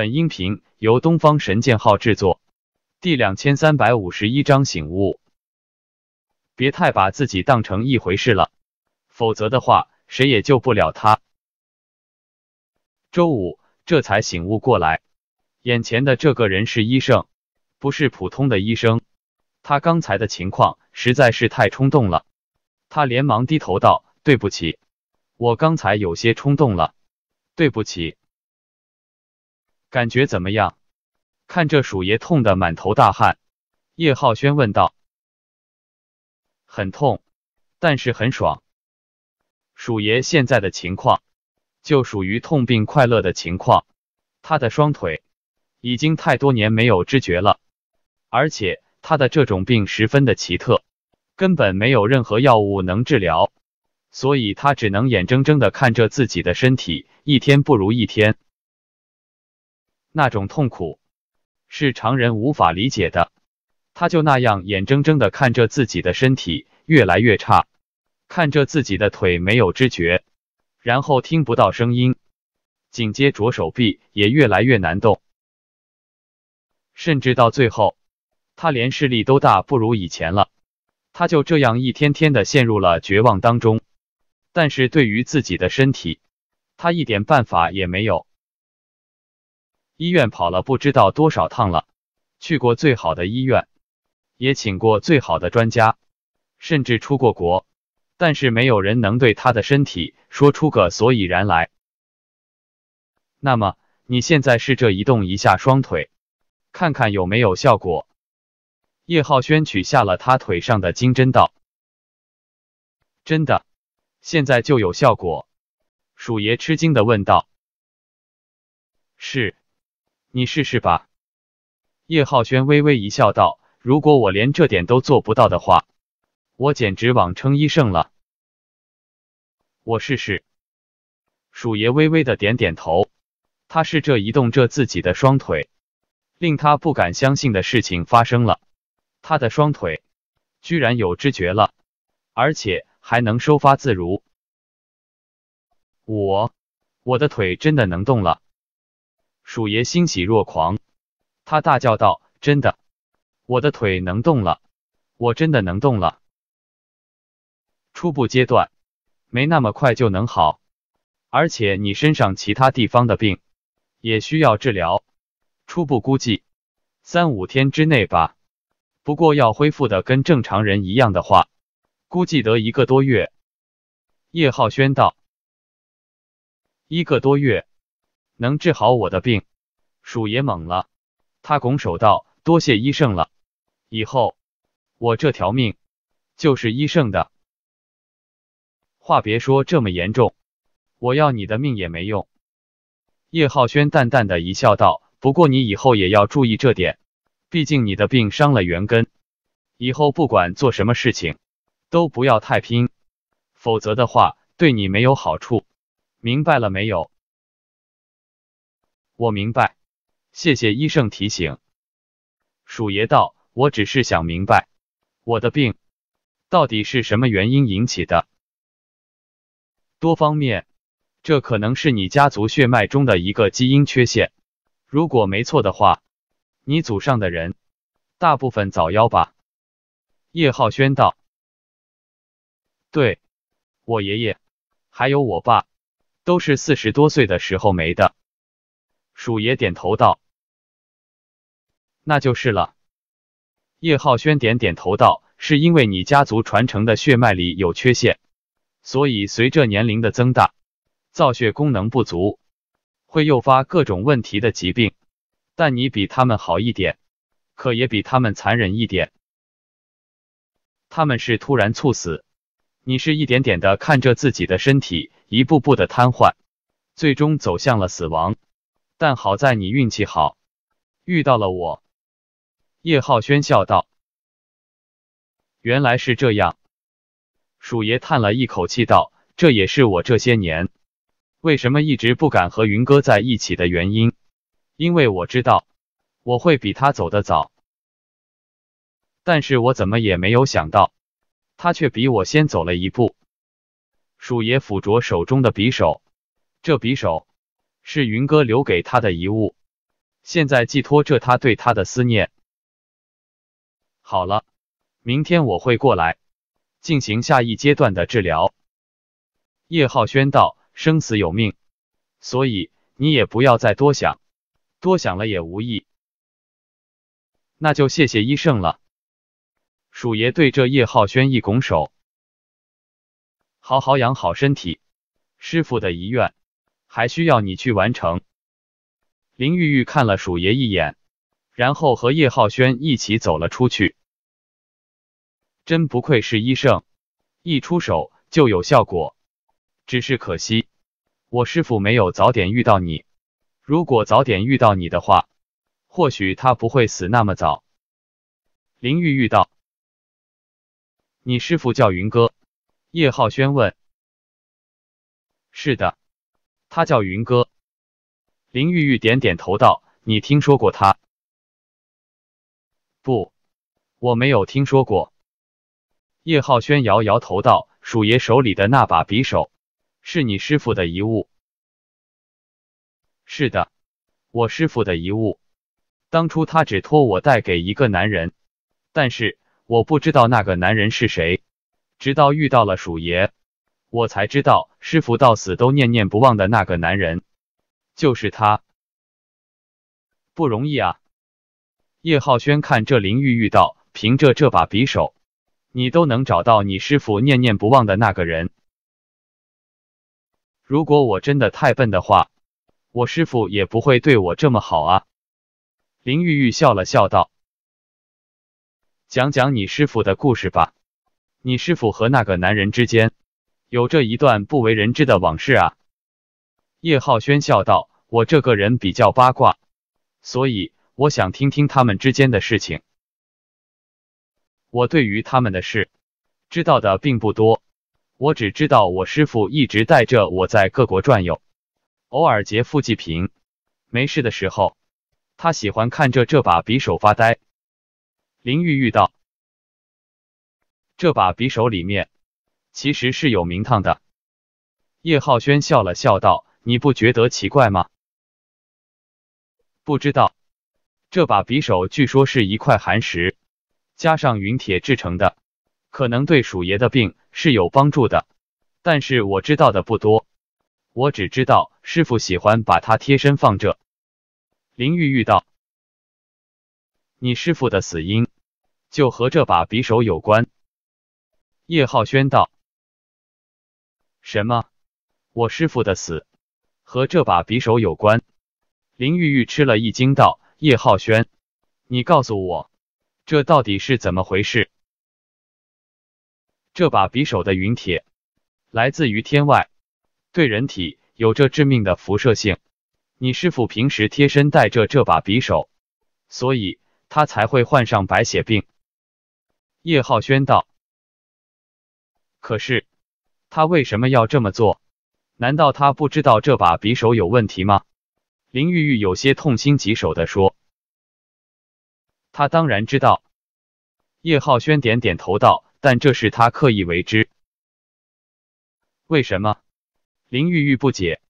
本音频由东方神剑号制作，第两千三百五十一章醒悟。别太把自己当成一回事了，否则的话，谁也救不了他。周五这才醒悟过来，眼前的这个人是医生，不是普通的医生。他刚才的情况实在是太冲动了，他连忙低头道：“对不起，我刚才有些冲动了，对不起。”感觉怎么样？看这鼠爷痛得满头大汗，叶浩轩问道：“很痛，但是很爽。”鼠爷现在的情况就属于痛并快乐的情况。他的双腿已经太多年没有知觉了，而且他的这种病十分的奇特，根本没有任何药物能治疗，所以他只能眼睁睁的看着自己的身体一天不如一天。那种痛苦是常人无法理解的，他就那样眼睁睁的看着自己的身体越来越差，看着自己的腿没有知觉，然后听不到声音，紧接着手臂也越来越难动，甚至到最后，他连视力都大不如以前了。他就这样一天天的陷入了绝望当中，但是对于自己的身体，他一点办法也没有。医院跑了不知道多少趟了，去过最好的医院，也请过最好的专家，甚至出过国，但是没有人能对他的身体说出个所以然来。那么你现在试着移动一下双腿，看看有没有效果？叶浩轩取下了他腿上的金针，道：“真的，现在就有效果。”鼠爷吃惊的问道：“是？”你试试吧。”叶浩轩微微一笑，道：“如果我连这点都做不到的话，我简直枉称医圣了。”我试试。”鼠爷微微的点点头，他试着移动着自己的双腿，令他不敢相信的事情发生了：他的双腿居然有知觉了，而且还能收发自如。我，我的腿真的能动了。鼠爷欣喜若狂，他大叫道：“真的，我的腿能动了，我真的能动了。”初步阶段没那么快就能好，而且你身上其他地方的病也需要治疗。初步估计，三五天之内吧。不过要恢复的跟正常人一样的话，估计得一个多月。叶浩轩道：“一个多月。”能治好我的病，鼠爷懵了，他拱手道：“多谢医圣了，以后我这条命就是医圣的。”话别说这么严重，我要你的命也没用。叶浩轩淡淡的一笑道：“不过你以后也要注意这点，毕竟你的病伤了元根，以后不管做什么事情，都不要太拼，否则的话对你没有好处。明白了没有？”我明白，谢谢医生提醒。鼠爷道：“我只是想明白，我的病到底是什么原因引起的。多方面，这可能是你家族血脉中的一个基因缺陷。如果没错的话，你祖上的人大部分早夭吧？”叶浩轩道：“对，我爷爷还有我爸都是四十多岁的时候没的。”鼠爷点头道：“那就是了。”叶浩轩点点头道：“是因为你家族传承的血脉里有缺陷，所以随着年龄的增大，造血功能不足，会诱发各种问题的疾病。但你比他们好一点，可也比他们残忍一点。他们是突然猝死，你是一点点的看着自己的身体一步步的瘫痪，最终走向了死亡。”但好在你运气好，遇到了我。”叶浩轩笑道。“原来是这样。”鼠爷叹了一口气道：“这也是我这些年为什么一直不敢和云哥在一起的原因，因为我知道我会比他走的早，但是我怎么也没有想到，他却比我先走了一步。”鼠爷抚着手中的匕首，这匕首。是云哥留给他的遗物，现在寄托着他对他的思念。好了，明天我会过来进行下一阶段的治疗。叶浩轩道：“生死有命，所以你也不要再多想，多想了也无益。”那就谢谢医圣了。鼠爷对着叶浩轩一拱手：“好好养好身体，师傅的遗愿。”还需要你去完成。林玉玉看了鼠爷一眼，然后和叶浩轩一起走了出去。真不愧是医圣，一出手就有效果。只是可惜，我师傅没有早点遇到你。如果早点遇到你的话，或许他不会死那么早。林玉玉道：“你师傅叫云哥。”叶浩轩问：“是的。”他叫云哥，林玉玉点点头道：“你听说过他？不，我没有听说过。”叶浩轩摇摇头道：“鼠爷手里的那把匕首，是你师傅的遗物。”“是的，我师傅的遗物。当初他只托我带给一个男人，但是我不知道那个男人是谁，直到遇到了鼠爷。”我才知道，师傅到死都念念不忘的那个男人，就是他。不容易啊！叶浩轩看这林玉玉道：“凭着这把匕首，你都能找到你师傅念念不忘的那个人。如果我真的太笨的话，我师傅也不会对我这么好啊。”林玉玉笑了笑道：“讲讲你师傅的故事吧，你师傅和那个男人之间。”有这一段不为人知的往事啊，叶浩轩笑道：“我这个人比较八卦，所以我想听听他们之间的事情。我对于他们的事知道的并不多，我只知道我师傅一直带着我在各国转悠，偶尔劫富济贫。没事的时候，他喜欢看着这把匕首发呆。”林玉玉道：“这把匕首里面……”其实是有名堂的，叶浩轩笑了笑道：“你不觉得奇怪吗？”“不知道，这把匕首据说是一块寒石加上陨铁制成的，可能对鼠爷的病是有帮助的。但是我知道的不多，我只知道师傅喜欢把它贴身放着。”林玉玉道：“你师傅的死因就和这把匕首有关。”叶浩轩道。什么？我师傅的死和这把匕首有关？林玉玉吃了一惊，道：“叶浩轩，你告诉我，这到底是怎么回事？这把匕首的陨铁来自于天外，对人体有着致命的辐射性。你师傅平时贴身带着这把匕首，所以他才会患上白血病。”叶浩轩道：“可是。”他为什么要这么做？难道他不知道这把匕首有问题吗？林玉玉有些痛心疾首的说。他当然知道，叶浩轩点点头道，但这是他刻意为之。为什么？林玉玉不解。